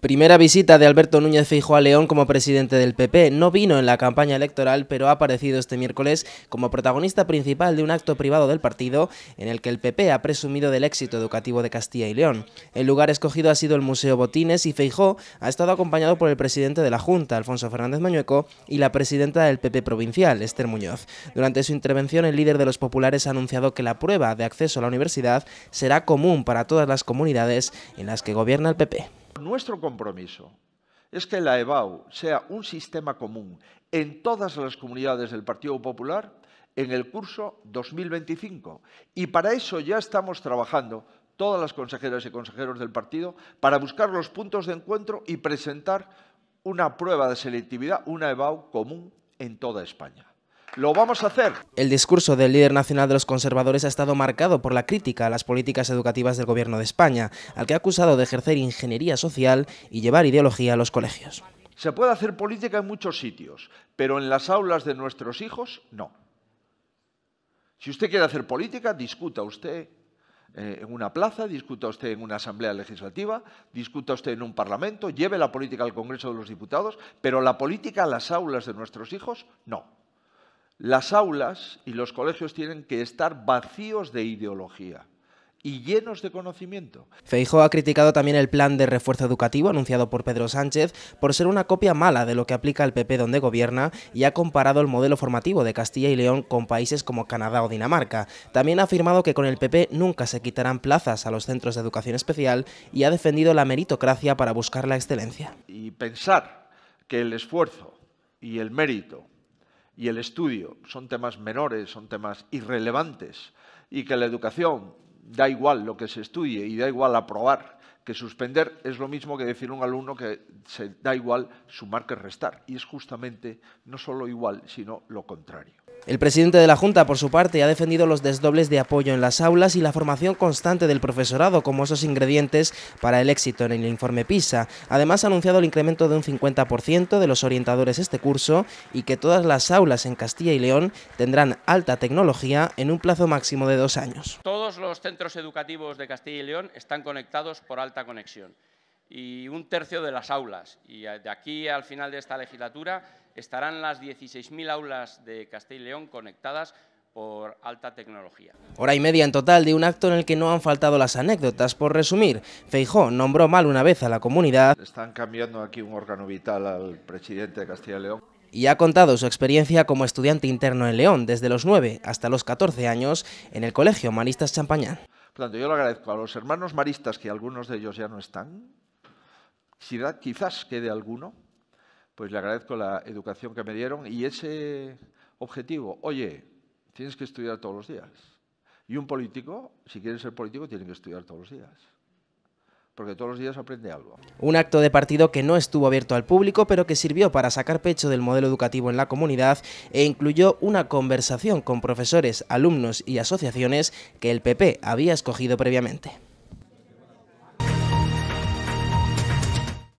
Primera visita de Alberto Núñez Feijóo a León como presidente del PP. No vino en la campaña electoral, pero ha aparecido este miércoles como protagonista principal de un acto privado del partido en el que el PP ha presumido del éxito educativo de Castilla y León. El lugar escogido ha sido el Museo Botines y Feijóo ha estado acompañado por el presidente de la Junta, Alfonso Fernández Mañueco, y la presidenta del PP provincial, Esther Muñoz. Durante su intervención, el líder de los populares ha anunciado que la prueba de acceso a la universidad será común para todas las comunidades en las que gobierna el PP. Nuestro compromiso es que la EBAU sea un sistema común en todas las comunidades del Partido Popular en el curso 2025. Y para eso ya estamos trabajando todas las consejeras y consejeros del partido para buscar los puntos de encuentro y presentar una prueba de selectividad, una EBAU común en toda España. Lo vamos a hacer. El discurso del líder nacional de los conservadores ha estado marcado por la crítica a las políticas educativas del gobierno de España, al que ha acusado de ejercer ingeniería social y llevar ideología a los colegios. Se puede hacer política en muchos sitios, pero en las aulas de nuestros hijos no. Si usted quiere hacer política, discuta usted eh, en una plaza, discuta usted en una asamblea legislativa, discuta usted en un parlamento, lleve la política al Congreso de los Diputados, pero la política a las aulas de nuestros hijos no. Las aulas y los colegios tienen que estar vacíos de ideología y llenos de conocimiento. Feijo ha criticado también el plan de refuerzo educativo anunciado por Pedro Sánchez por ser una copia mala de lo que aplica el PP donde gobierna y ha comparado el modelo formativo de Castilla y León con países como Canadá o Dinamarca. También ha afirmado que con el PP nunca se quitarán plazas a los centros de educación especial y ha defendido la meritocracia para buscar la excelencia. Y pensar que el esfuerzo y el mérito y el estudio son temas menores, son temas irrelevantes y que la educación da igual lo que se estudie y da igual aprobar, que suspender es lo mismo que decir a un alumno que se da igual sumar que restar y es justamente no solo igual, sino lo contrario. El presidente de la Junta, por su parte, ha defendido los desdobles de apoyo en las aulas y la formación constante del profesorado como esos ingredientes para el éxito en el informe PISA. Además, ha anunciado el incremento de un 50% de los orientadores este curso y que todas las aulas en Castilla y León tendrán alta tecnología en un plazo máximo de dos años. Todos los centros educativos de Castilla y León están conectados por alta conexión y un tercio de las aulas. Y de aquí al final de esta legislatura estarán las 16.000 aulas de Castilla y León conectadas por alta tecnología. Hora y media en total de un acto en el que no han faltado las anécdotas. Por resumir, Feijó nombró mal una vez a la comunidad. Están cambiando aquí un órgano vital al presidente de Castilla y León. Y ha contado su experiencia como estudiante interno en León desde los 9 hasta los 14 años en el Colegio Maristas Champañán. yo le agradezco a los hermanos maristas, que algunos de ellos ya no están, si quizás quede alguno, pues le agradezco la educación que me dieron y ese objetivo, oye, tienes que estudiar todos los días. Y un político, si quiere ser político, tiene que estudiar todos los días porque todos los días aprende algo. Un acto de partido que no estuvo abierto al público, pero que sirvió para sacar pecho del modelo educativo en la comunidad e incluyó una conversación con profesores, alumnos y asociaciones que el PP había escogido previamente.